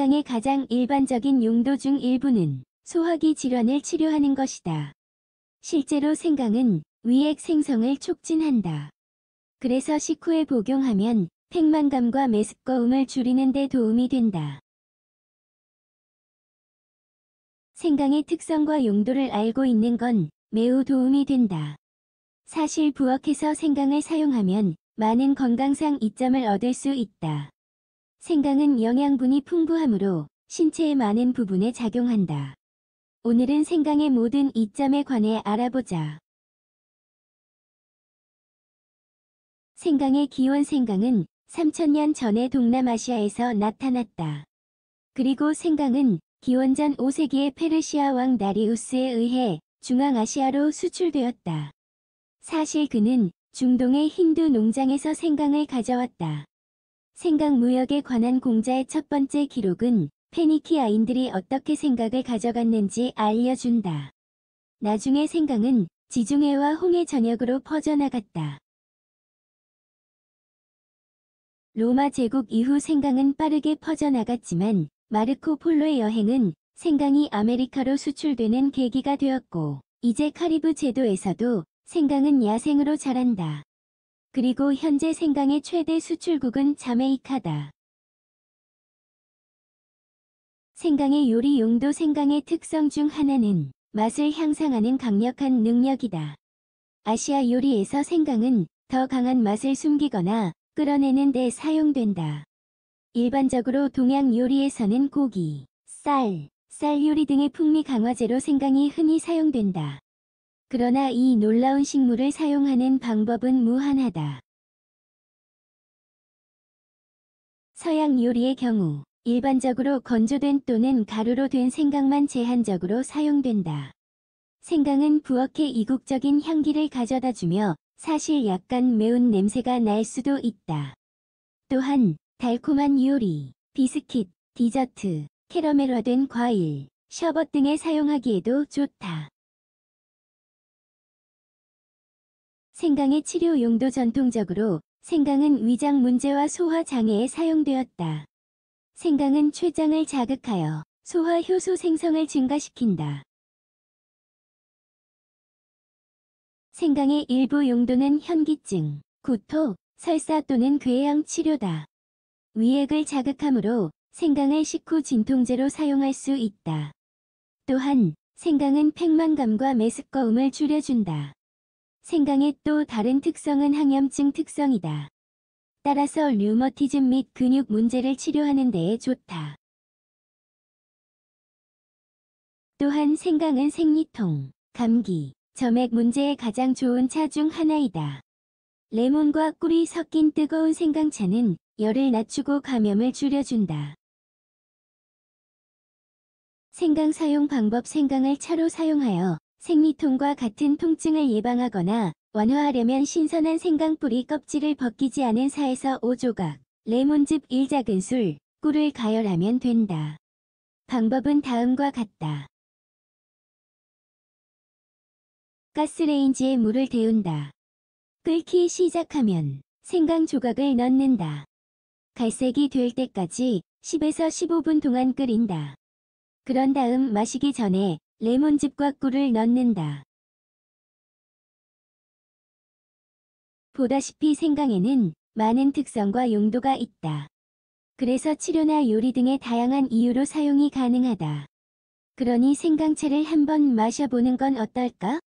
건강의 가장 일반적인 용도 중 일부는 소화기 질환을 치료하는 것이다. 실제로 생강은 위액 생성을 촉진한다. 그래서 식후에 복용하면 팽만감과 메스꺼움을 줄이는 데 도움이 된다. 생강의 특성과 용도를 알고 있는 건 매우 도움이 된다. 사실 부엌에서 생강을 사용하면 많은 건강상 이점을 얻을 수 있다. 생강은 영양분이 풍부하므로 신체의 많은 부분에 작용한다. 오늘은 생강의 모든 이점에 관해 알아보자. 생강의 기원 생강은 3 0 0 0년 전에 동남아시아에서 나타났다. 그리고 생강은 기원전 5세기의 페르시아 왕 나리우스에 의해 중앙아시아로 수출되었다. 사실 그는 중동의 힌두 농장에서 생강을 가져왔다. 생각무역에 관한 공자의 첫 번째 기록은 페니키아인들이 어떻게 생각을 가져갔는지 알려준다. 나중에 생강은 지중해와 홍해 전역으로 퍼져나갔다. 로마 제국 이후 생강은 빠르게 퍼져나갔지만 마르코 폴로의 여행은 생강이 아메리카로 수출되는 계기가 되었고 이제 카리브 제도에서도 생강은 야생으로 자란다. 그리고 현재 생강의 최대 수출국은 자메이카다. 생강의 요리 용도 생강의 특성 중 하나는 맛을 향상하는 강력한 능력이다. 아시아 요리에서 생강은 더 강한 맛을 숨기거나 끌어내는 데 사용된다. 일반적으로 동양 요리에서는 고기, 쌀, 쌀 요리 등의 풍미 강화제로 생강이 흔히 사용된다. 그러나 이 놀라운 식물을 사용하는 방법은 무한하다. 서양 요리의 경우 일반적으로 건조된 또는 가루로 된 생강만 제한적으로 사용된다. 생강은 부엌에 이국적인 향기를 가져다주며 사실 약간 매운 냄새가 날 수도 있다. 또한 달콤한 요리, 비스킷, 디저트, 캐러멜화된 과일, 셔벗 등에 사용하기에도 좋다. 생강의 치료 용도 전통적으로 생강은 위장 문제와 소화 장애에 사용되었다. 생강은 췌장을 자극하여 소화 효소 생성을 증가시킨다. 생강의 일부 용도는 현기증, 구토, 설사 또는 괴양 치료다. 위액을 자극하므로 생강을 식후 진통제로 사용할 수 있다. 또한 생강은 팽만감과 메스꺼움을 줄여준다. 생강의 또 다른 특성은 항염증 특성이다. 따라서 류머티즘 및 근육 문제를 치료하는 데에 좋다. 또한 생강은 생리통, 감기, 점액 문제에 가장 좋은 차 중 하나이다. 레몬과 꿀이 섞인 뜨거운 생강차는 열을 낮추고 감염을 줄여준다. 생강 사용 방법 생강을 차로 사용하여 생리통과 같은 통증을 예방하거나 완화하려면 신선한 생강뿌리 껍질을 벗기지 않은 4에서 5조각, 레몬즙 1작은술, 꿀을 가열하면 된다. 방법은 다음과 같다. 가스레인지에 물을 데운다. 끓기 시작하면 생강 조각을 넣는다. 갈색이 될 때까지 10에서 15분 동안 끓인다. 그런 다음 마시기 전에 레몬즙과 꿀을 넣는다. 보다시피 생강에는 많은 특성과 용도가 있다. 그래서 치료나 요리 등의 다양한 이유로 사용이 가능하다. 그러니 생강차를 한번 마셔보는 건 어떨까?